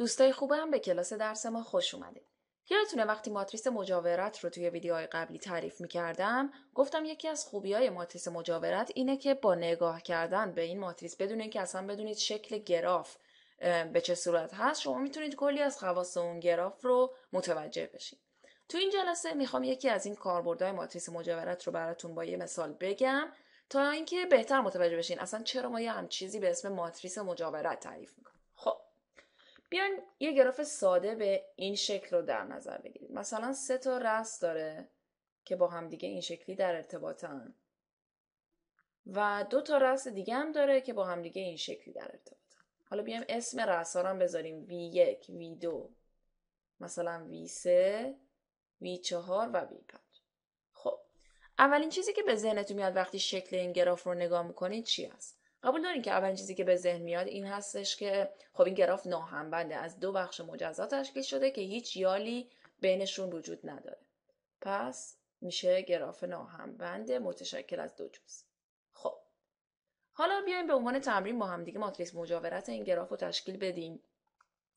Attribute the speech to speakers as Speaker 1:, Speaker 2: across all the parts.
Speaker 1: دوستای خوبم به کلاس درس ما خوش اومدید. یادتونه وقتی ماتریس مجاورت رو توی ویدیوهای قبلی تعریف میکردم گفتم یکی از خوبی های ماتریس مجاورت اینه که با نگاه کردن به این ماتریس بدون اینکه اصلا بدونید شکل گراف به چه صورت هست شما میتونید کلی از خواص اون گراف رو متوجه بشید تو این جلسه میخوام یکی از این کاربردهای ماتریس مجاورت رو براتون با یه مثال بگم تا اینکه بهتر متوجه بشین اصلا چرا ما یه هم چیزی به اسم ماتریس مجاورت تعریف میکنیم بیاین یه گراف ساده به این شکل رو در نظر بگیرید مثلا سه تا رس داره که با همدیگه این شکلی در ارتباطن و دو تا رس دیگه هم داره که با همدیگه این شکلی در ارتباطن حالا بیایم اسم رس ها رو هم بذاریم V1 V2 مثلا V3 V4 و V5 خب اولین چیزی که به ذهنتون میاد وقتی شکل این گراف رو نگاه میکنید چی هست قبول دارین که اولین چیزی که به ذهن میاد این هستش که خب این گراف ناهمبنده از دو بخش مجزا تشکیل شده که هیچ یالی بینشون وجود نداره پس میشه گراف ناهمبند متشکل از دو جز خب حالا بیایم به عنوان تمرین با همدیگه ماتریس مجاورت این گراف رو تشکیل بدیم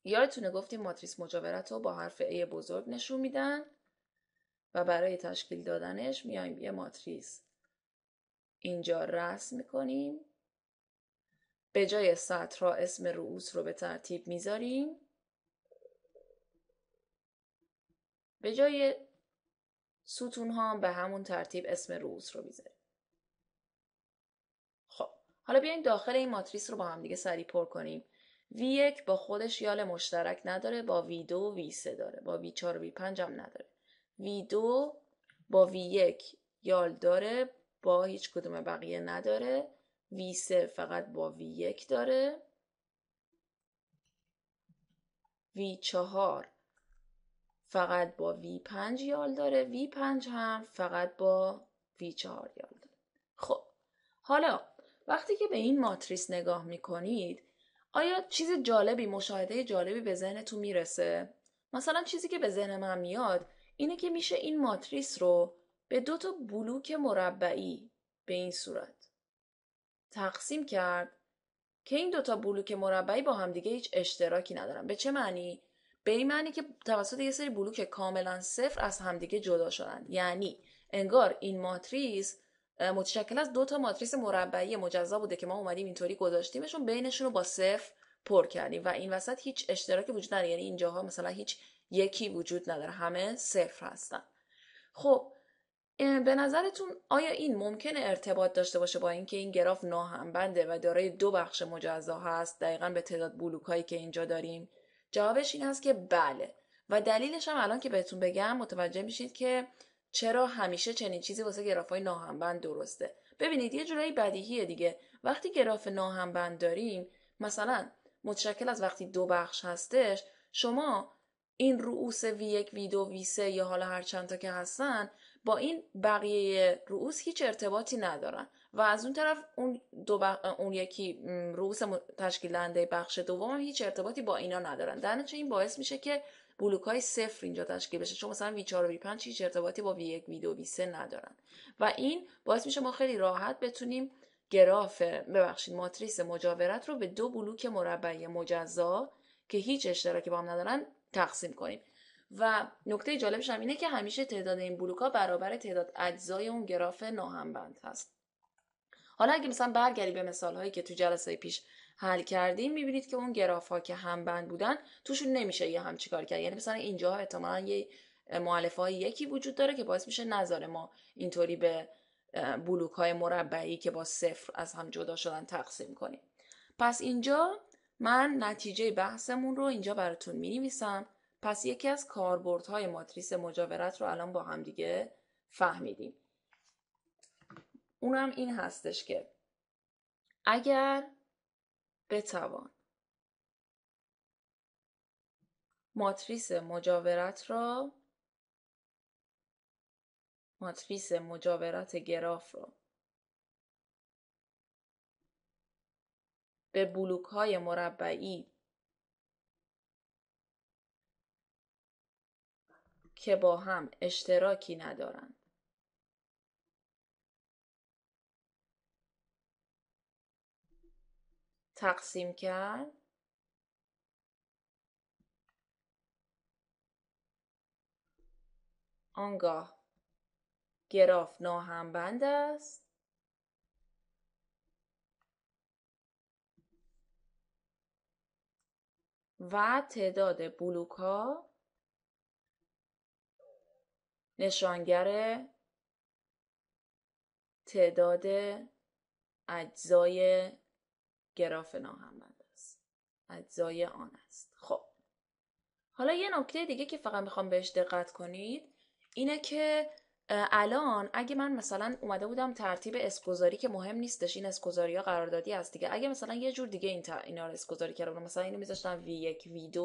Speaker 1: یادتونه گفتیم ماتریس مجاورت رو با حرف A بزرگ نشون میدن و برای تشکیل دادنش میایم یه ماتریس اینجا رسم میکنیم به جای سطر را اسم رؤوس رو به ترتیب میذاریم به جای ستون ها به همون ترتیب اسم رؤوس رو میذاریم خب حالا بیاین داخل این ماتریس رو با هم دیگه سریع پر کنیم V1 با خودش یال مشترک نداره با V2 و V3 داره با V4 و V5 هم نداره V2 با V1 یال داره با هیچ کدوم بقیه نداره v سه فقط با v یک داره v چهار فقط با V5 یال داره v پنج هم فقط با v چهار یال داره خب حالا وقتی که به این ماتریس نگاه میکنید آیا چیز جالبی مشاهده جالبی به ذهنتون میرسه مثلا چیزی که به ذهن من میاد اینه که میشه این ماتریس رو به دو تا بلوک مربعی به این صورت تقسیم کرد که این دوتا بلوک مربعی با همدیگه هیچ اشتراکی ندارن به چه معنی به این معنی که توسط یه سری بلوک کاملا صفر از همدیگه جدا شدن یعنی انگار این ماتریس متشکل از دو تا ماتریس مربعی مجزا بوده که ما اومدیم اینطوری گذاشتیمشون بینشون رو با صفر پر کردیم و این وسط هیچ اشتراکی وجود نداره یعنی اینجاها مثلا هیچ یکی وجود نداره همه صفر هستن خب به نظرتون آیا این ممکنه ارتباط داشته باشه با اینکه این گراف ناهمبنده و دارای دو بخش مجزا هست دقیقا به تعداد بلوک هایی که اینجا داریم جوابش این هست که بله و دلیلش هم الان که بهتون بگم متوجه میشید که چرا همیشه چنین چیزی واسه گراف های ناهمبند درسته ببینید یه جورایی بدیهیه دیگه وقتی گراف ناهمبند داریم مثلا متشکل از وقتی دو بخش هستش شما این رؤوس V1 V2 V3 یا حالا هر چند که هستن با این بقیه رؤوس هیچ ارتباطی ندارن و از اون طرف اون, دو اون یکی رؤوس تشکیل دهنده بخش دوم هیچ ارتباطی با اینا ندارن در نتیجه این باعث میشه که بلوک های صفر اینجا تشکیل بشه چون مثلا وی 4 و وی 5 هیچ ارتباطی با وی 1 وی 2 وی 3 ندارن و این باعث میشه ما خیلی راحت بتونیم گراف ببخشید ماتریس مجاورت رو به دو بلوک مربعی مجزا که هیچ اشتراکی با هم ندارن تقسیم کنیم و نکته جالبش هم اینه که همیشه تعداد این بلوک ها برابر تعداد اجزای اون گراف ناهمبند هست حالا اگه مثلا برگردی به مثال هایی که تو جلسه پیش حل کردیم میبینید که اون گراف ها که همبند بودن توشون نمیشه یه همچی کار کرد یعنی مثلا اینجا احتمالا یه معلف های یکی وجود داره که باعث میشه نظر ما اینطوری به بلوک های مربعی که با صفر از هم جدا شدن تقسیم کنیم پس اینجا من نتیجه بحثمون رو اینجا براتون می نویسم پس یکی از کاربردهای ماتریس مجاورت رو الان با هم دیگه فهمیدیم اونم این هستش که اگر بتوان ماتریس مجاورت را ماتریس مجاورت گراف را به بلوک های مربعی که با هم اشتراکی ندارند. تقسیم کرد آنگاه گراف ناهمبند است و تعداد بلوک ها نشانگر تعداد اجزای گراف ناهمبند است اجزای آن است خب حالا یه نکته دیگه که فقط میخوام بهش دقت کنید اینه که الان اگه من مثلا اومده بودم ترتیب اسکوزاری که مهم نیستش این اسکوزاری ها قراردادی هست دیگه اگه مثلا یه جور دیگه این اینا رو اسکوزاری کردم مثلا اینو میذاشتم V1 V2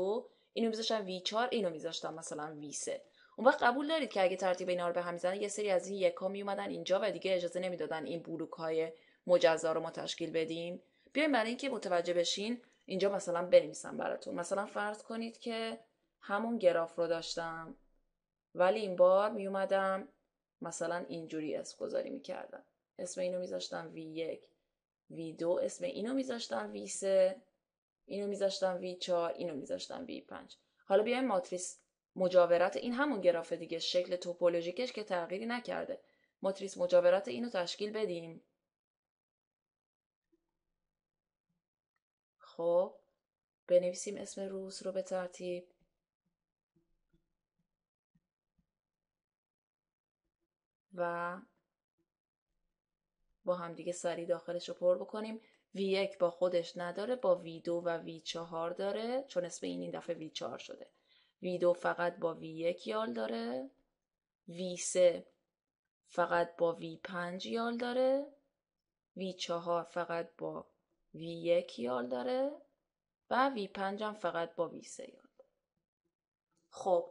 Speaker 1: اینو میذاشتم V4 اینو میذاشتم مثلا V3 اون وقت قبول دارید که اگه ترتیب اینا رو به هم میزنن یه سری از این یکا میومدن اینجا و دیگه اجازه نمیدادن این بلوک های مجزا رو ما تشکیل بدیم بیایم برای اینکه متوجه بشین اینجا مثلا بنویسم براتون مثلا فرض کنید که همون گراف رو داشتم ولی این بار می اومدم مثلا اینجوری اسم گذاری میکردم اسم اینو میذاشتم V1 V2 اسم اینو میذاشتم V3 اینو میذاشتم V4 اینو میذاشتم V5 حالا بیایم ماتریس مجاورت این همون گرافه دیگه شکل توپولوژیکش که تغییری نکرده ماتریس مجاورت اینو تشکیل بدیم خب بنویسیم اسم روز رو به ترتیب و با همدیگه سریع داخلش رو پر بکنیم V1 با خودش نداره با V2 و V4 داره چون اسم این این دفعه V4 شده وی دو فقط با وی یک یال داره وی سه فقط با وی پنج یال داره وی چهار فقط با وی یک یال داره و وی پنج هم فقط با وی سه یال داره. خب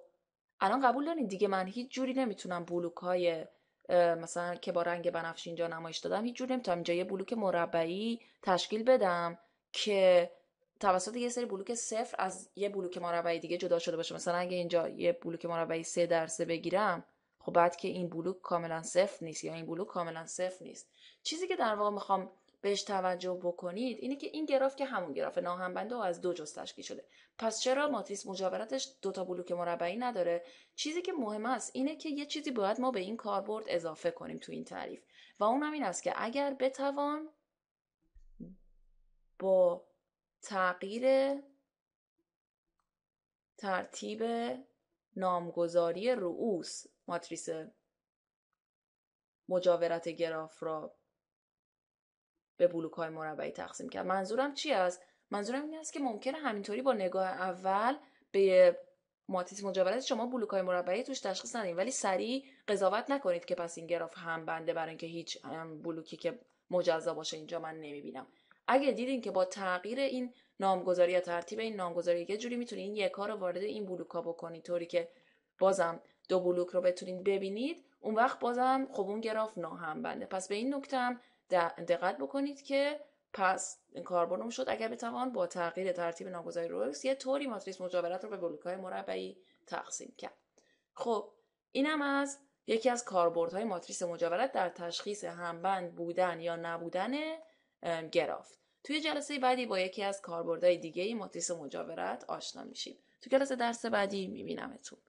Speaker 1: الان قبول دارین دیگه من هیچ جوری نمیتونم بلوک های مثلا که با رنگ بنفش اینجا نمایش دادم هیچ جوری نمیتونم اینجا یه بلوک مربعی تشکیل بدم که توسط یه سری بلوک صفر از یه بلوک مربعی دیگه جدا شده باشه مثلا اگه اینجا یه بلوک مربعی سه در بگیرم خب بعد که این بلوک کاملا صفر نیست یا این بلوک کاملا صفر نیست چیزی که در واقع میخوام بهش توجه بکنید اینه که این گراف که همون گراف ناهمبنده و از دو جز تشکیل شده پس چرا ماتریس مجاورتش تا بلوک مربعی نداره چیزی که مهم است اینه که یه چیزی باید ما به این کاربرد اضافه کنیم تو این تعریف و اونم این است که اگر بتوان با تغییر ترتیب نامگذاری رؤوس ماتریس مجاورت گراف را به بلوک های مربعی تقسیم کرد منظورم چی است منظورم این است که ممکنه همینطوری با نگاه اول به ماتریس مجاورت شما بلوک های مربعی توش تشخیص ندید ولی سریع قضاوت نکنید که پس این گراف هم بنده برای اینکه هیچ بلوکی که مجزا باشه اینجا من نمیبینم اگه دیدین که با تغییر این نامگذاری یا ترتیب این نامگذاری یه جوری میتونین یک کار رو وارد این بلوک ها بکنید طوری که بازم دو بلوک رو بتونید ببینید اون وقت بازم خب اون گراف ناهم بنده پس به این نکته هم دقت بکنید که پس کاربرد شد اگر بتوان با تغییر ترتیب نامگذاری روکس یه طوری ماتریس مجاورت رو به بلوک های مربعی تقسیم کرد خب اینم از یکی از کاربردهای ماتریس مجاورت در تشخیص همبند بودن یا نبودن گرفت توی جلسه بعدی با یکی از کاربردهای دیگه ای ماتریس مجاورت آشنا میشیم تو کلاس درس بعدی میبینمتون